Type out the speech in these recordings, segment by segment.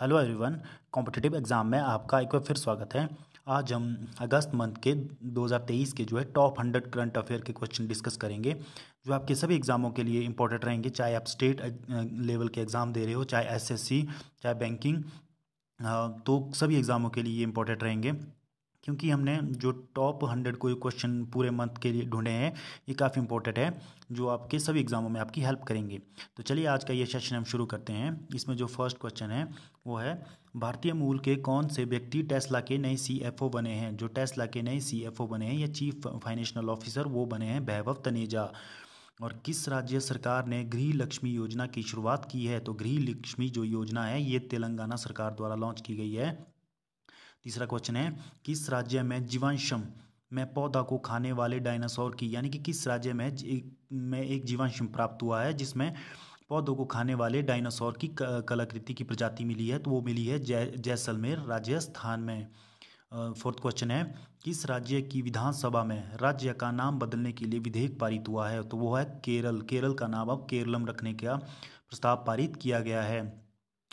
hello everyone competitive exam में आपका एक बार फिर स्वागत है आज हम अगस्त मंथ के 2023 के जो है टॉप हंड्रेड करंट अफेयर के क्वेश्चन डिस्कस करेंगे जो आपके सभी एग्ज़ामों के लिए इंपॉर्टेंट रहेंगे चाहे आप स्टेट लेवल के एग्ज़ाम दे रहे हो चाहे एसएससी चाहे बैंकिंग तो सभी एग्ज़ामों के लिए ये इंपॉर्टेंट रहेंगे क्योंकि हमने जो टॉप हंड्रेड कोई क्वेश्चन पूरे मंथ के लिए ढूंढे हैं ये काफ़ी इंपॉर्टेंट है जो आपके सभी एग्जामों में आपकी हेल्प करेंगे तो चलिए आज का ये सेशन हम शुरू करते हैं इसमें जो फर्स्ट क्वेश्चन है वो है भारतीय मूल के कौन से व्यक्ति टेस्ला के नए सी बने हैं जो टेस्ला के नए सी बने हैं या चीफ फाइनेंशियल ऑफिसर वो बने हैं वैभव तनेजा और किस राज्य सरकार ने गृह लक्ष्मी योजना की शुरुआत की है तो गृह लक्ष्मी जो योजना है ये तेलंगाना सरकार द्वारा लॉन्च की गई है तीसरा क्वेश्चन है किस राज्य में जीवांशम में पौधा को खाने वाले डायनासोर की यानी कि किस राज्य में में एक जीवांशम प्राप्त हुआ है जिसमें पौधों को खाने वाले डायनासोर की कलाकृति की प्रजाति मिली है तो वो मिली है जै जैसलमेर राजस्थान में फोर्थ क्वेश्चन है किस राज्य की विधानसभा में राज्य का नाम बदलने के लिए विधेयक पारित हुआ है तो वो है केरल केरल का नाम अब केरलम रखने का प्रस्ताव पारित किया गया है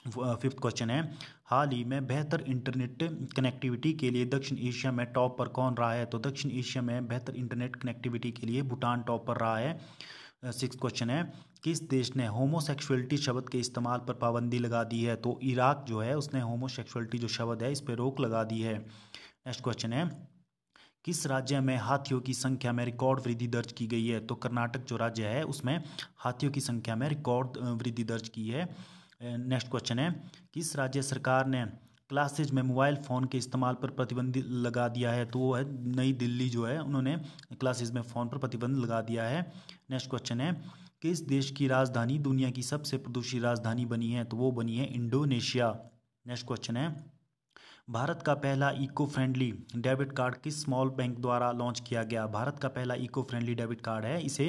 फिफ्थ क्वेश्चन है हाल ही में बेहतर इंटरनेट कनेक्टिविटी के लिए दक्षिण एशिया में टॉप पर कौन रहा है तो दक्षिण एशिया में बेहतर इंटरनेट कनेक्टिविटी के लिए भूटान टॉप पर रहा है सिक्स क्वेश्चन है किस देश ने होमोसेक्सुअलिटी शब्द के इस्तेमाल पर पाबंदी लगा दी है तो इराक जो है उसने होमोसेक्सुअलिटी जो शब्द है इस पर रोक लगा दी है नेक्स्ट क्वेश्चन है किस राज्य में हाथियों की संख्या में रिकॉर्ड वृद्धि दर्ज की गई है तो कर्नाटक जो राज्य है उसमें हाथियों की संख्या में रिकॉर्ड वृद्धि दर्ज की है नेक्स्ट क्वेश्चन है किस राज्य सरकार ने क्लासेज में मोबाइल फ़ोन के इस्तेमाल पर प्रतिबंध लगा दिया है तो वो है नई दिल्ली जो है उन्होंने क्लासेज में फ़ोन पर प्रतिबंध लगा दिया है नेक्स्ट क्वेश्चन है किस देश की राजधानी दुनिया की सबसे प्रदूषित राजधानी बनी है तो वो बनी है इंडोनेशिया नेक्स्ट क्वेश्चन है भारत का पहला इको फ्रेंडली डेबिट कार्ड किस स्मॉल बैंक द्वारा लॉन्च किया गया भारत का पहला इको फ्रेंडली डेबिट कार्ड है इसे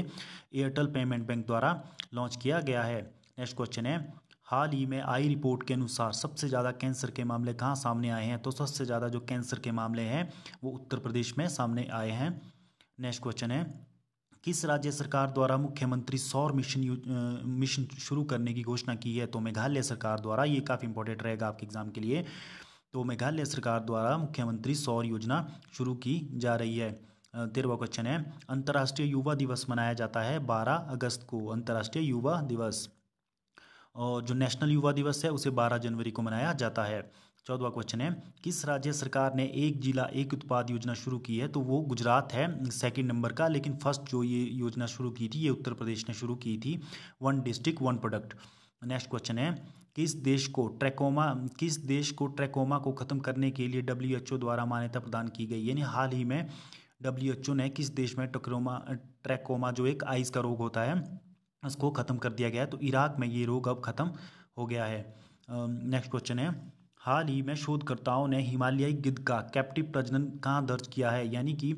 एयरटेल पेमेंट बैंक द्वारा लॉन्च किया गया है नेक्स्ट क्वेश्चन है हाल ही में आई रिपोर्ट के अनुसार सबसे ज़्यादा कैंसर के मामले कहाँ सामने आए हैं तो सबसे ज़्यादा जो कैंसर के मामले हैं वो उत्तर प्रदेश में सामने आए हैं नेक्स्ट क्वेश्चन है किस राज्य सरकार द्वारा मुख्यमंत्री सौर मिशन मिशन शुरू करने की घोषणा की है तो मेघालय सरकार द्वारा ये काफ़ी इंपॉर्टेंट रहेगा आपके एग्जाम के लिए तो मेघालय सरकार द्वारा मुख्यमंत्री सौर योजना शुरू की जा रही है तेरहवा क्वेश्चन है अंतर्राष्ट्रीय युवा दिवस मनाया जाता है 12 अगस्त को अंतर्राष्ट्रीय युवा दिवस और जो नेशनल युवा दिवस है उसे 12 जनवरी को मनाया जाता है चौदवा क्वेश्चन है किस राज्य सरकार ने एक जिला एक उत्पाद योजना शुरू की है तो वो गुजरात है सेकंड नंबर का लेकिन फर्स्ट जो ये योजना शुरू की थी ये उत्तर प्रदेश ने शुरू की थी one district one product next question है किस देश को ट्रैकोमा किस देश को ट्रैकोमा को ख़त्म करने के लिए डब्ल्यू एच ओ द्वारा मान्यता प्रदान की गई यानी हाल ही में डब्ल्यू एच ओ ने किस देश में ट्रक्रोमा ट्रैकोमा जो एक आइज का रोग होता है उसको ख़त्म कर दिया गया है तो इराक़ में ये रोग अब ख़त्म हो गया है नेक्स्ट क्वेश्चन है हाल ही में शोधकर्ताओं ने हिमालयी गिद्ध का कैप्टिव प्रजनन कहाँ दर्ज किया है यानी कि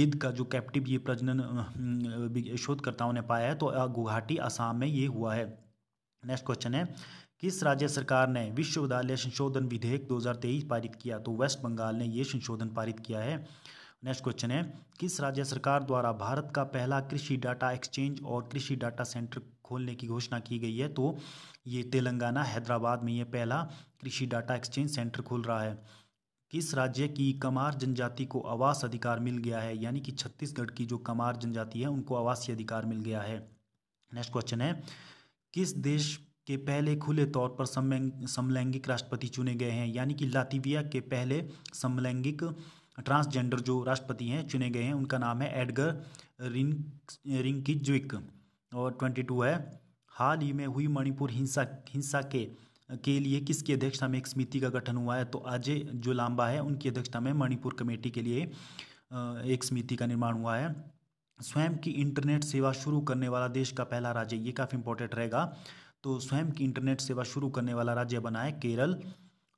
गिद्ध का जो कैप्टिव ये प्रजनन शोधकर्ताओं ने पाया है तो गुवाहाटी आसाम में ये हुआ है नेक्स्ट क्वेश्चन है किस राज्य सरकार ने विश्वविद्यालय संशोधन विधेयक 2023 पारित किया तो वेस्ट बंगाल ने ये संशोधन पारित किया है नेक्स्ट क्वेश्चन है किस राज्य सरकार द्वारा भारत का पहला कृषि डाटा एक्सचेंज और कृषि डाटा सेंटर खोलने की घोषणा की गई है तो ये तेलंगाना हैदराबाद में ये पहला कृषि डाटा एक्सचेंज सेंटर खोल रहा है किस राज्य की कमार जनजाति को आवास अधिकार मिल गया है यानी कि छत्तीसगढ़ की जो कमार जनजाति है उनको आवासीय अधिकार मिल गया है नेक्स्ट क्वेश्चन है किस देश के पहले खुले तौर पर समलैंगिक राष्ट्रपति चुने गए हैं यानी कि लातिविया के पहले समलैंगिक ट्रांसजेंडर जो राष्ट्रपति हैं चुने गए हैं उनका नाम है एडगर रिंग ज्विक और ट्वेंटी टू है हाल ही में हुई मणिपुर हिंसा हिंसा के के लिए किसकी अध्यक्षता में एक समिति का गठन हुआ है तो अजय जो लांबा है उनकी अध्यक्षता में मणिपुर कमेटी के लिए एक समिति का निर्माण हुआ है स्वयं की इंटरनेट सेवा शुरू करने वाला देश का पहला राज्य ये काफ़ी इंपॉर्टेंट रहेगा तो स्वयं की इंटरनेट सेवा शुरू करने वाला राज्य बना है केरल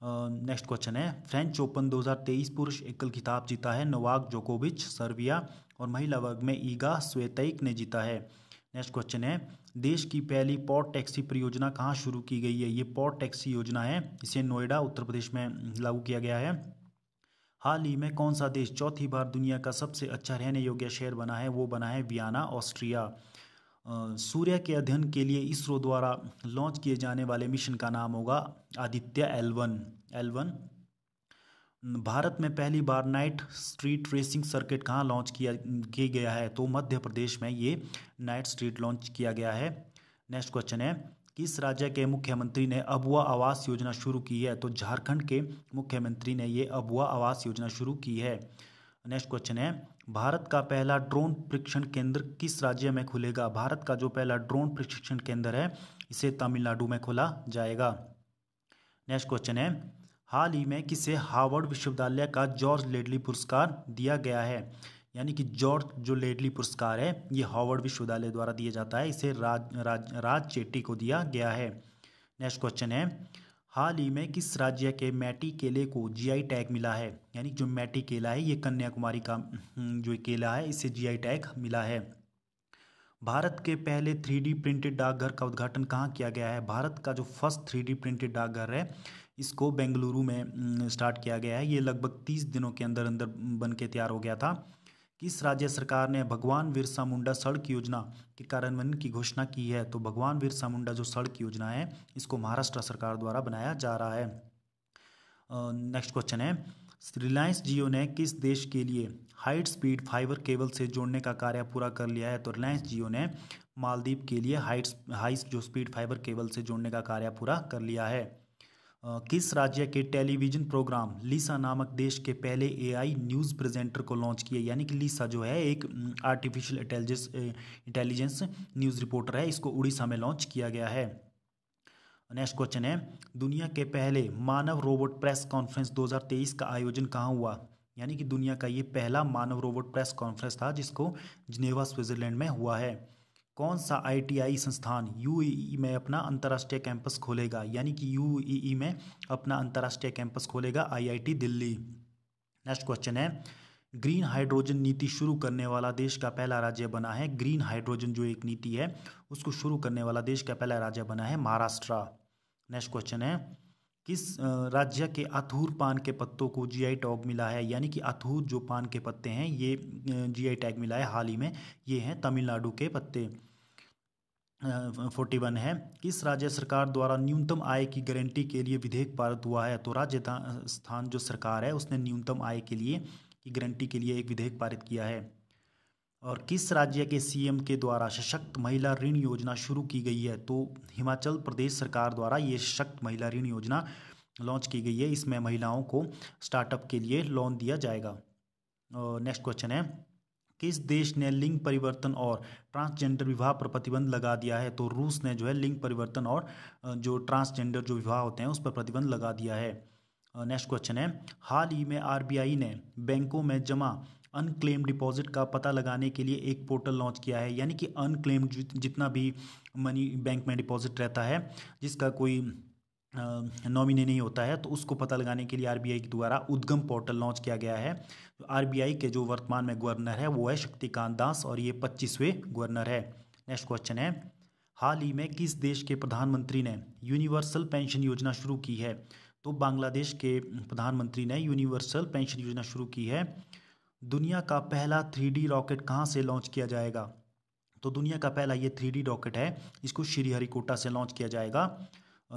नेक्स्ट क्वेश्चन है फ्रेंच ओपन 2023 पुरुष एकल खिताब जीता है नोवाक जोकोविच सर्बिया और महिला वर्ग में ईगा स्वेतइक ने जीता है नेक्स्ट क्वेश्चन है देश की पहली पॉट टैक्सी परियोजना कहाँ शुरू की गई है ये पॉट टैक्सी योजना है इसे नोएडा उत्तर प्रदेश में लागू किया गया है हाल ही में कौन सा देश चौथी बार दुनिया का सबसे अच्छा रहने योग्य शहर बना है वो बना है वियाना ऑस्ट्रिया सूर्य के अध्ययन के लिए इसरो द्वारा लॉन्च किए जाने वाले मिशन का नाम होगा आदित्य एलवन एलवन भारत में पहली बार नाइट स्ट्रीट रेसिंग सर्किट कहाँ लॉन्च किया की गया है तो मध्य प्रदेश में ये नाइट स्ट्रीट लॉन्च किया गया है नेक्स्ट क्वेश्चन है किस राज्य के मुख्यमंत्री ने अबुआ आवास योजना शुरू की है तो झारखंड के मुख्यमंत्री ने ये अबुआ आवास योजना शुरू की है नेक्स्ट क्वेश्चन है भारत का पहला ड्रोन प्रशिक्षण केंद्र किस राज्य में खुलेगा भारत का जो पहला ड्रोन प्रशिक्षण केंद्र है इसे तमिलनाडु में खोला जाएगा नेक्स्ट क्वेश्चन है हाल ही में किसे हार्वर्ड विश्वविद्यालय का जॉर्ज लेडली पुरस्कार दिया गया है यानी कि जॉर्ज जो लेडली पुरस्कार है ये हार्वर्ड विश्वविद्यालय द्वारा दिया जाता है इसे राज राज राज चेट्टी को दिया गया है नेक्स्ट क्वेश्चन है हाल ही में किस राज्य के मैटी केले को जीआई टैग मिला है यानी जो मैटी केला है ये कन्याकुमारी का हम्म, जो केला है इसे जीआई टैग मिला है भारत के पहले थ्री प्रिंटेड डाकघर का उद्घाटन कहाँ किया गया है भारत का जो फर्स्ट थ्री प्रिंटेड डाकघर है इसको बेंगलुरु में स्टार्ट हम्म, किया गया है ये लगभग तीस दिनों के अंदर अंदर बन के तैयार हो गया था किस राज्य सरकार ने भगवान बिरसा मुंडा सड़क योजना के कार्यान्वयन की घोषणा की है तो भगवान बिरसा मुंडा जो सड़क योजना है इसको महाराष्ट्र सरकार द्वारा बनाया जा रहा है नेक्स्ट क्वेश्चन है रिलायंस जियो ने किस देश के लिए हाइट स्पीड फाइबर केबल से जोड़ने का कार्य पूरा कर लिया है तो रिलायंस जियो ने मालदीप के लिए हाइट हाई जो स्पीड फाइबर केबल से जोड़ने का कार्य पूरा कर लिया है किस राज्य के टेलीविज़न प्रोग्राम लीसा नामक देश के पहले एआई न्यूज़ प्रेजेंटर को लॉन्च किया यानी कि लीसा जो है एक artificial intelligence intelligence news reporter है इसको उड़ीसा में लॉन्च किया गया है नेक्स्ट क्वेश्चन है दुनिया के पहले मानव रोबोट प्रेस कॉन्फ्रेंस 2023 का आयोजन कहाँ हुआ यानी कि दुनिया का ये पहला मानव रोबोट प्रेस कॉन्फ्रेंस था जिसको जिनेवा स्विट्जरलैंड में हुआ है कौन सा आईटीआई संस्थान यूएई में अपना अंतर्राष्ट्रीय कैंपस खोलेगा यानी कि यूएई में अपना अंतर्राष्ट्रीय कैंपस खोलेगा आईआईटी दिल्ली नेक्स्ट क्वेश्चन है ग्रीन हाइड्रोजन नीति शुरू करने वाला देश का पहला राज्य बना है ग्रीन हाइड्रोजन जो एक नीति है उसको शुरू करने वाला देश का पहला राज्य बना है महाराष्ट्र नेक्स्ट क्वेश्चन है किस राज्य के अथूर पान के पत्तों को जीआई टैग मिला है यानी कि अथूर जो पान के पत्ते हैं ये जीआई टैग मिला है हाल ही में ये हैं तमिलनाडु के पत्ते फोर्टी वन है किस राज्य सरकार द्वारा न्यूनतम आय की गारंटी के लिए विधेयक पारित हुआ है तो राज्य स्थान जो सरकार है उसने न्यूनतम आय के लिए की गारंटी के लिए एक विधेयक पारित किया है और किस राज्य के सीएम के द्वारा सशक्त महिला ऋण योजना शुरू की गई है तो हिमाचल प्रदेश सरकार द्वारा ये सशक्त महिला ऋण योजना लॉन्च की गई है इसमें महिलाओं को स्टार्टअप के लिए लोन दिया जाएगा नेक्स्ट क्वेश्चन है किस देश ने लिंग परिवर्तन और ट्रांसजेंडर विवाह पर प्रतिबंध लगा दिया है तो रूस ने जो है लिंग परिवर्तन और जो ट्रांसजेंडर जो विवाह होते हैं उस पर प्रतिबंध लगा दिया है नेक्स्ट क्वेश्चन है हाल ही में आरबीआई ने बैंकों में जमा अनक्लेम डिपॉजिट का पता लगाने के लिए एक पोर्टल लॉन्च किया है यानी कि अनक्लेम जितना भी मनी बैंक में डिपॉजिट रहता है जिसका कोई नॉमिनी नहीं होता है तो उसको पता लगाने के लिए आरबीआई के द्वारा उद्गम पोर्टल लॉन्च किया गया है तो आरबीआई के जो वर्तमान में गवर्नर है वो है शक्तिकांत दास और ये पच्चीसवें गवर्नर है नेक्स्ट क्वेश्चन है हाल ही में किस देश के प्रधानमंत्री ने यूनिवर्सल पेंशन योजना शुरू की है तो बांग्लादेश के प्रधानमंत्री ने यूनिवर्सल पेंशन योजना शुरू की है दुनिया का पहला थ्री रॉकेट कहाँ से लॉन्च किया जाएगा तो दुनिया का पहला ये थ्री रॉकेट है इसको श्रीहरिकोटा से लॉन्च किया जाएगा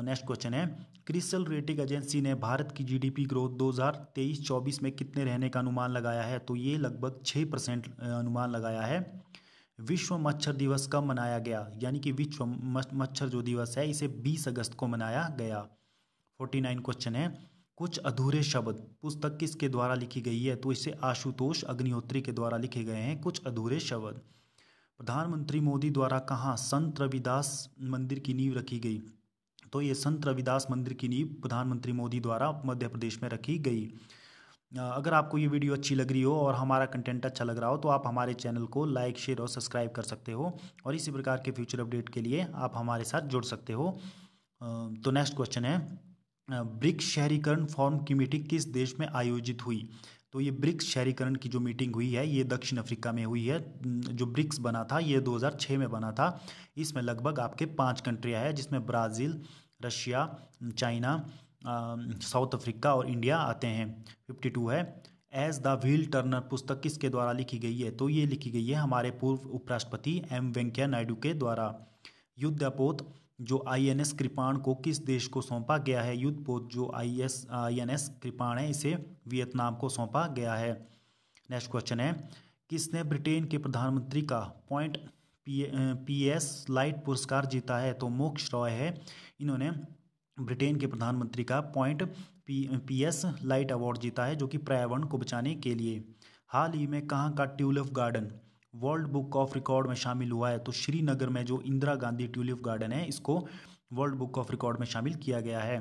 नेक्स्ट क्वेश्चन है क्रिस्टल रेटिंग एजेंसी ने भारत की जीडीपी ग्रोथ 2023-24 में कितने रहने का अनुमान लगाया है तो ये लगभग छः परसेंट अनुमान लगाया है विश्व मच्छर दिवस कब मनाया गया यानी कि विश्व मच्छर जो दिवस है इसे 20 अगस्त को मनाया गया 49 क्वेश्चन है कुछ अधूरे शब्द पुस्तक किसके द्वारा लिखी गई है तो इसे आशुतोष अग्निहोत्री के द्वारा लिखे गए हैं कुछ अधूरे शब्द प्रधानमंत्री मोदी द्वारा कहाँ संत रविदास मंदिर की नींव रखी गई तो ये संत रविदास मंदिर की नींव प्रधानमंत्री मोदी द्वारा मध्य प्रदेश में रखी गई अगर आपको ये वीडियो अच्छी लग रही हो और हमारा कंटेंट अच्छा लग रहा हो तो आप हमारे चैनल को लाइक शेयर और सब्सक्राइब कर सकते हो और इसी प्रकार के फ्यूचर अपडेट के लिए आप हमारे साथ जुड़ सकते हो तो नेक्स्ट क्वेश्चन है ब्रिक्स शहरीकरण फॉर्म की मीटिंग किस देश में आयोजित हुई तो ये ब्रिक्स शहरीकरण की जो मीटिंग हुई है ये दक्षिण अफ्रीका में हुई है जो ब्रिक्स बना था ये 2006 में बना था इसमें लगभग आपके पांच कंट्रियाँ हैं जिसमें Brazil Russia China South Africa और इंडिया आते हैं 52 है एज द व्हील टर्नर पुस्तक किसके द्वारा लिखी गई है तो ये लिखी गई है हमारे पूर्व उपराष्ट्रपति एम वेंकैया नायडू के द्वारा युद्धपोत जो आईएनएस कृपाण को किस देश को सौंपा गया है युद्ध पोत जो I S I N S Kirpan है इसे वियतनाम को सौंपा गया है नेक्स्ट क्वेश्चन है किसने ब्रिटेन के प्रधानमंत्री का पॉइंट पी एस लाइट पुरस्कार जीता है तो मोक्ष रॉय है इन्होंने ब्रिटेन के प्रधानमंत्री का point P S light award जीता है जो कि पर्यावरण को बचाने के लिए हाल ही में कहाँ का tulip garden world book of record में शामिल हुआ है तो श्रीनगर में जो इंदिरा गांधी ट्यूलिप गार्डन है इसको वर्ल्ड बुक ऑफ रिकॉर्ड में शामिल किया गया है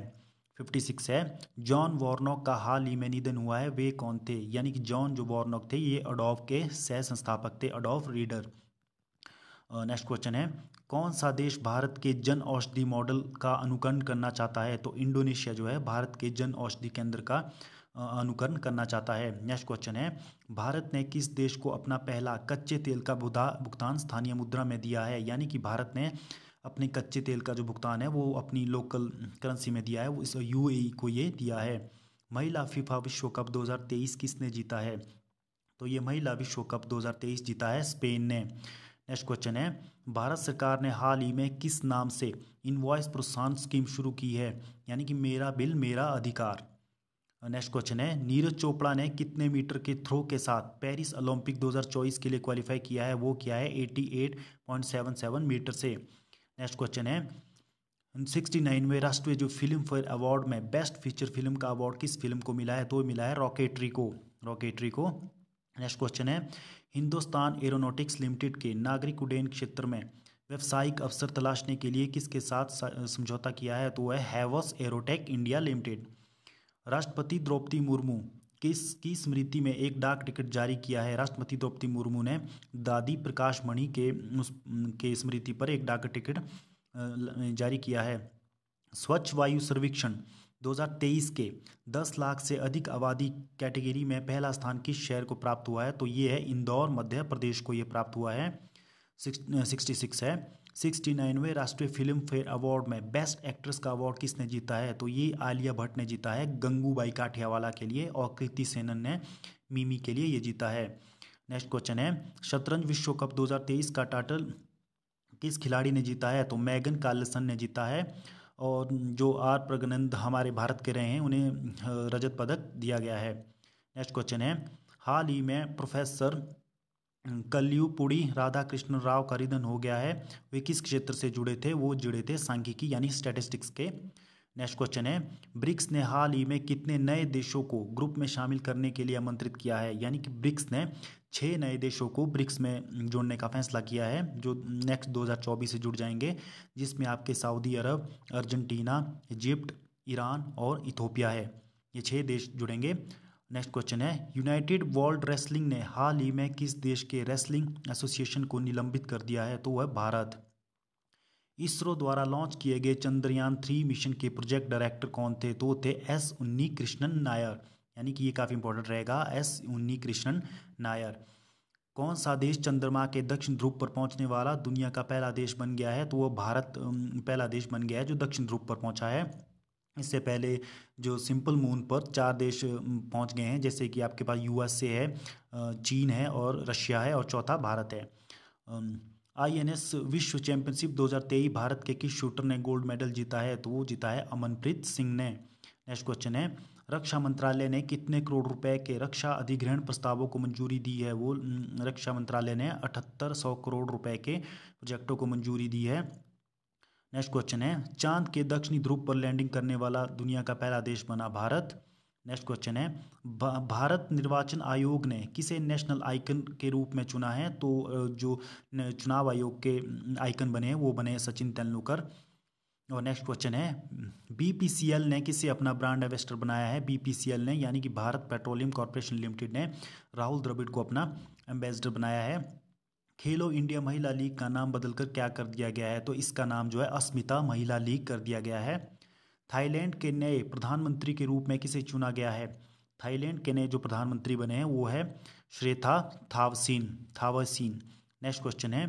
56 है जॉन वॉर्नॉक का हाल ही में निधन हुआ है वे कौन थे यानी कि जॉन जो वॉर्नॉक थे ये अडोव के सह संस्थापक थे अडोव रीडर नेक्स्ट क्वेश्चन है कौन सा देश भारत के जन औषधि मॉडल का अनुकरण करना चाहता है तो इंडोनेशिया जो है भारत के जन औषधि केंद्र का अनुकरण करना चाहता है नेक्स्ट क्वेश्चन है भारत ने किस देश को अपना पहला कच्चे तेल का भुगतान स्थानीय मुद्रा में दिया है यानी कि भारत ने अपने कच्चे तेल का जो भुगतान है वो अपनी लोकल करेंसी में दिया है वो इस यू e को ये दिया है महिला फीफा विश्व कप 2023 किसने जीता है तो ये महिला विश्व कप 2023 जीता है स्पेन ने नेक्स्ट क्वेश्चन है भारत सरकार ने हाल ही में किस नाम से इनवॉइस प्रोत्साहन स्कीम शुरू की है यानी कि मेरा बिल मेरा अधिकार नेक्स्ट क्वेश्चन है नीरज चोपड़ा ने कितने मीटर के थ्रो के साथ पेरिस ओलंपिक 2024 के लिए क्वालिफाई किया है वो किया है 88.77 मीटर से नेक्स्ट क्वेश्चन है नाइन में राष्ट्रीय जो फिल्म फेयर अवार्ड में बेस्ट फीचर फिल्म का अवार्ड किस फिल्म को मिला है तो मिला है रॉकेटरी को रॉकेटरी को नेक्स्ट क्वेश्चन है हिंदुस्तान एरोनोटिक्स लिमिटेड के नागरिक उड्डयन क्षेत्र में व्यावसायिक अवसर तलाशने के लिए किसके साथ समझौता किया है तो वह है हैवस एरोटेक इंडिया लिमिटेड राष्ट्रपति द्रौपदी मुर्मू किस की स्मृति में एक डाक टिकट जारी किया है राष्ट्रपति द्रौपदी मुर्मू ने दादी प्रकाश मणि के उस के स्मृति पर एक डाक टिकट जारी किया है स्वच्छ वायु सर्वेक्षण 2023 के 10 लाख से अधिक आबादी कैटेगरी में पहला स्थान किस शहर को प्राप्त हुआ है तो ये है इंदौर मध्य प्रदेश को ये प्राप्त हुआ है सिक्सटी सिक्स है सिक्सटी नाइनवें राष्ट्रीय फिल्म फेयर अवार्ड में बेस्ट एक्ट्रेस का अवार्ड किसने जीता है तो ये आलिया भट्ट ने जीता है गंगूबाई काठियावाला के लिए और कृति सेनन ने मिमी के लिए ये जीता है नेक्स्ट क्वेश्चन है शतरंज विश्व कप 2023 का टाइटल किस खिलाड़ी ने जीता है तो मैगन कार्लसन ने जीता है और जो आर प्रगनंद हमारे भारत के रहे हैं उन्हें रजत पदक दिया गया है नेक्स्ट क्वेश्चन है हाल ही में प्रोफेसर कलयुपुड़ी राधा कृष्ण राव का निधन हो गया है वे किस क्षेत्र से जुड़े थे वो जुड़े थे सांख्यिकी यानी स्टैटिस्टिक्स के नेक्स्ट क्वेश्चन है ब्रिक्स ने हाल ही में कितने नए देशों को ग्रुप में शामिल करने के लिए आमंत्रित किया है यानी कि ब्रिक्स ने छः नए देशों को ब्रिक्स में जोड़ने का फैसला किया है जो नेक्स्ट 2024 से जुड़ जाएंगे जिसमें आपके Saudi Arabia Argentina Egypt Iran और इथोपिया है ये छः देश जुड़ेंगे नेक्स्ट क्वेश्चन है यूनाइटेड वर्ल्ड रेसलिंग ने हाल ही में किस देश के रेसलिंग एसोसिएशन को निलंबित कर दिया है तो वह भारत इसरो द्वारा लॉन्च किए गए चंद्रयान थ्री मिशन के प्रोजेक्ट डायरेक्टर कौन थे तो थे एस उन्नी कृष्णन नायर यानी कि ये काफ़ी इंपॉर्टेंट रहेगा एस उन्नी कृष्णन नायर कौन सा देश चंद्रमा के दक्षिण ध्रुव पर पहुंचने वाला दुनिया का पहला देश बन गया है तो वह भारत पहला देश बन गया है जो दक्षिण ध्रुव पर पहुंचा है इससे पहले जो सिंपल मून पर चार देश पहुंच गए हैं जैसे कि आपके पास यूएसए है चीन है और रशिया है और चौथा भारत है आईएनएस विश्व चैंपियनशिप 2023 भारत के किस शूटर ने गोल्ड मेडल जीता है तो वो जीता है अमनप्रीत सिंह ने नेक्स्ट क्वेश्चन है रक्षा मंत्रालय ने कितने करोड़ रुपए के रक्षा अधिग्रहण प्रस्तावों को मंजूरी दी है वो रक्षा मंत्रालय ने अठहत्तर सौ करोड़ रुपए के प्रोजेक्टों को मंजूरी दी है नेक्स्ट क्वेश्चन है चांद के दक्षिणी ध्रुव पर लैंडिंग करने वाला दुनिया का पहला देश बना भारत नेक्स्ट क्वेश्चन है भारत निर्वाचन आयोग ने किसे नेशनल आइकन के रूप में चुना है तो जो चुनाव आयोग के आइकन बने हैं वो बने हैं सचिन तेंदुलकर और नेक्स्ट क्वेश्चन है बीपीसीएल ने किसे अपना ब्रांड एवेस्टर बनाया है बीपीसीएल ने यानी कि भारत पेट्रोलियम कॉरपोरेशन लिमिटेड ने राहुल द्रविड़ को अपना एम्बेसडर बनाया है खेलो इंडिया महिला लीग का नाम बदलकर क्या कर दिया गया है तो इसका नाम जो है अस्मिता महिला लीग कर दिया गया है थाईलैंड के नए प्रधानमंत्री के रूप में किसे चुना गया है थाईलैंड के नए जो प्रधानमंत्री बने हैं वो है Srettha Thavisin Thavisin next question है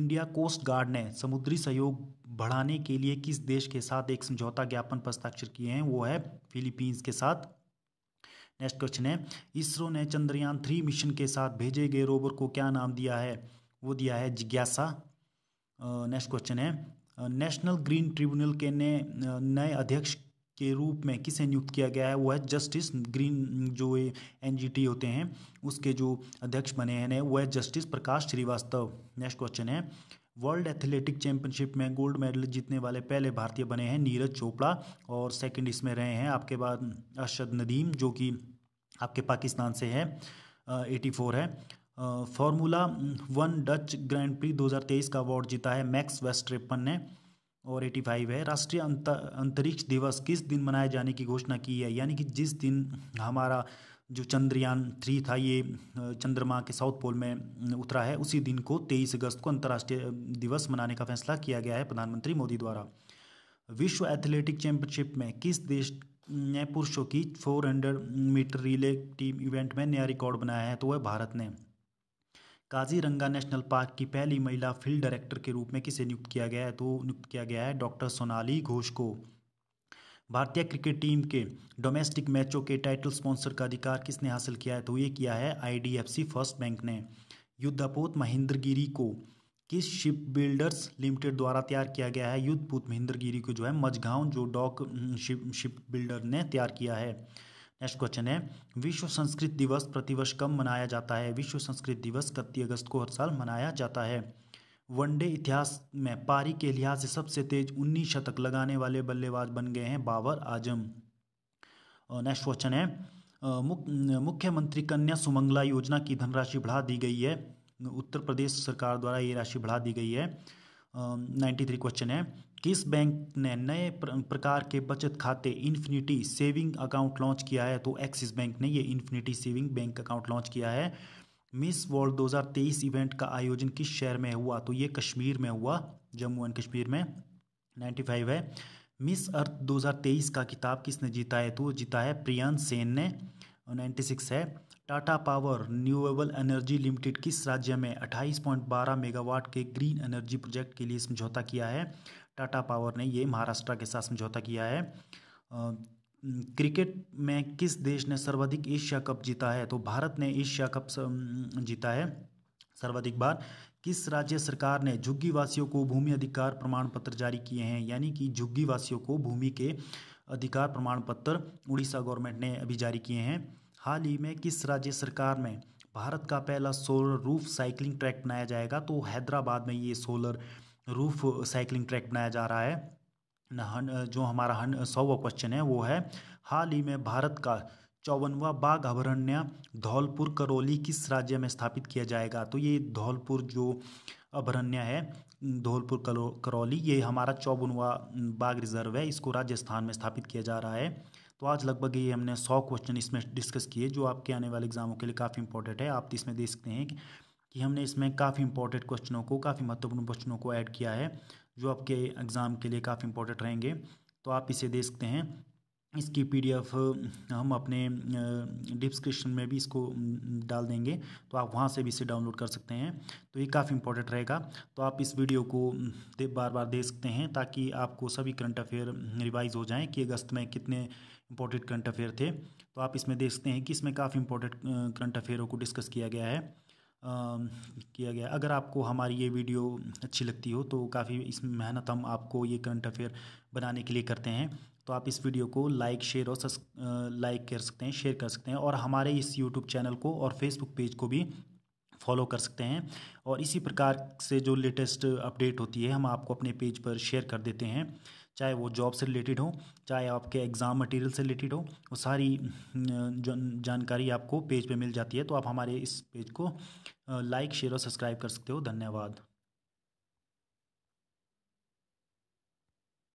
इंडिया कोस्ट गार्ड ने समुद्री सहयोग बढ़ाने के लिए किस देश के साथ एक समझौता ज्ञापन पर हस्ताक्षर किए हैं वो है फिलीपींस के साथ नेक्स्ट क्वेश्चन है इसरो ने चंद्रयान थ्री मिशन के साथ भेजे गए रोवर को क्या नाम दिया है वो दिया है जिज्ञासा नेक्स्ट क्वेश्चन है नेशनल ग्रीन ट्रिब्यूनल के ने नए अध्यक्ष के रूप में किसे नियुक्त किया गया है वो है जस्टिस ग्रीन जो एन होते हैं उसके जो अध्यक्ष बने हैं वो है justice Prakash Shrivastava next question है वर्ल्ड एथलेटिक चैंपियनशिप में गोल्ड मेडल जीतने वाले पहले भारतीय बने हैं नीरज चोपड़ा और सेकंड इसमें रहे हैं आपके बाद अरशद नदीम जो कि आपके पाकिस्तान से है एटी फोर है Formula One Dutch Grand Prix 2023 का अवार्ड जीता है मैक्स वेस्ट्रेपन ने और 85 है राष्ट्रीय अंतरिक्ष दिवस किस दिन मनाए जाने की घोषणा की है यानी कि जिस दिन हमारा जो चंद्रयान थ्री था ये चंद्रमा के साउथ पोल में उतरा है उसी दिन को 23 अगस्त को अंतर्राष्ट्रीय दिवस मनाने का फैसला किया गया है प्रधानमंत्री मोदी द्वारा विश्व एथलेटिक चैंपियनशिप में किस देश ने पुरुषों की 400 मीटर रिले टीम इवेंट में नया रिकॉर्ड बनाया है तो वह भारत ने काजीरंगा नेशनल पार्क की पहली महिला फील्ड डायरेक्टर के रूप में किसे नियुक्त किया गया है तो नियुक्त किया गया है डॉक्टर सोनाली घोष को भारतीय क्रिकेट टीम के डोमेस्टिक मैचों के टाइटल स्पॉन्सर का अधिकार किसने हासिल किया है तो ये किया है आईडीएफसी फर्स्ट बैंक ने युद्धपोत महेंद्रगिरी को किस शिप बिल्डर्स लिमिटेड द्वारा तैयार किया गया है युद्धपोत महेंद्रगिरी को जो है मझगांव जो डॉक शिप शिप बिल्डर ने तैयार किया है नेक्स्ट क्वेश्चन है विश्व संस्कृत दिवस प्रतिवर्ष कब मनाया जाता है विश्व संस्कृत दिवस इकतीस अगस्त को हर साल मनाया जाता है वनडे इतिहास में पारी के लिहाज से सबसे तेज उन्नीस शतक लगाने वाले बल्लेबाज बन गए हैं बाबर आजम नेक्स्ट क्वेश्चन है मुख, मुख्यमंत्री कन्या सुमंगला योजना की धनराशि बढ़ा दी गई है उत्तर प्रदेश सरकार द्वारा ये राशि बढ़ा दी गई है नाइन्टी थ्री क्वेश्चन है किस बैंक ने नए प्रकार के बचत खाते इन्फिनिटी सेविंग अकाउंट लॉन्च किया है तो एक्सिस बैंक ने ये infinity saving bank account launch किया है मिस वर्ल्ड 2023 इवेंट का आयोजन किस शहर में हुआ तो ये कश्मीर में हुआ जम्मू एंड कश्मीर में 95 है मिस अर्थ 2023 का किताब किसने जीता है तो जीता है प्रियांश सेन ने 96 है Tata power renewable energy limited किस राज्य में 28.12 मेगावाट के ग्रीन एनर्जी प्रोजेक्ट के लिए समझौता किया है टाटा पावर ने ये महाराष्ट्र के साथ समझौता किया है क्रिकेट में किस देश ने सर्वाधिक एशिया कप जीता है तो भारत ने एशिया कप जीता है सर्वाधिक बार किस राज्य सरकार ने झुग्गी वासियों को भूमि अधिकार प्रमाण पत्र जारी किए हैं यानी कि झुग्गी वासियों को भूमि के अधिकार प्रमाण पत्र उड़ीसा गवर्नमेंट ने अभी जारी किए हैं हाल ही में किस राज्य सरकार में भारत का पहला सोलर रूफ साइकिलिंग ट्रैक बनाया जाएगा तो हैदराबाद में ये सोलर रूफ साइकिलिंग ट्रैक बनाया जा रहा है हन जो हमारा हन सौवा क्वेश्चन है वो है हाल ही में भारत का चौवनवा बाघ अभरण्य धौलपुर करौली किस राज्य में स्थापित किया जाएगा तो ये धौलपुर जो अभरण्य है धौलपुर करौली ये हमारा चौवनवा बाघ रिजर्व है इसको राजस्थान में स्थापित किया जा रहा है तो आज लगभग ये हमने सौ क्वेश्चन इसमें डिस्कस किए जो आपके आने वाले एग्जामों के लिए काफ़ी इंपॉर्टेंट है आप तो इसमें देख सकते हैं कि कि हमने इसमें काफ़ी इंपॉर्टेंट क्वेश्चनों को काफ़ी महत्वपूर्ण क्वेश्चनों को ऐड किया है जो आपके एग्ज़ाम के लिए काफ़ी इंपॉर्टेंट रहेंगे तो आप इसे देख सकते हैं इसकी पीडीएफ हम अपने डिस्क्रिप्शन में भी इसको डाल देंगे तो आप वहाँ से भी इसे डाउनलोड कर सकते हैं तो ये काफ़ी इंपॉर्टेंट रहेगा तो आप इस वीडियो को बार बार देख सकते हैं ताकि आपको सभी करंट अफेयर रिवाइज हो जाएं कि अगस्त में कितने इंपॉर्टेंट करंट अफेयर थे तो आप इसमें देख सकते हैं कि इसमें काफ़ी इंपॉर्टेंट करंट अफेयरों को डिस्कस किया गया है किया गया अगर आपको हमारी ये वीडियो अच्छी लगती हो तो काफ़ी इस मेहनत हम आपको ये करंट अफेयर बनाने के लिए करते हैं तो आप इस वीडियो को लाइक शेयर और सब्स लाइक कर सकते हैं शेयर कर सकते हैं और हमारे इस यूट्यूब चैनल को और फेसबुक पेज को भी फॉलो कर सकते हैं और इसी प्रकार से जो लेटेस्ट अपडेट होती है हम आपको अपने पेज पर शेयर कर देते हैं चाहे वो जॉब से रिलेटेड हो चाहे आपके एग्ज़ाम मटेरियल से रिलेटेड हो वो सारी जानकारी आपको पेज पे मिल जाती है तो आप हमारे इस पेज को लाइक शेयर और सब्सक्राइब कर सकते हो धन्यवाद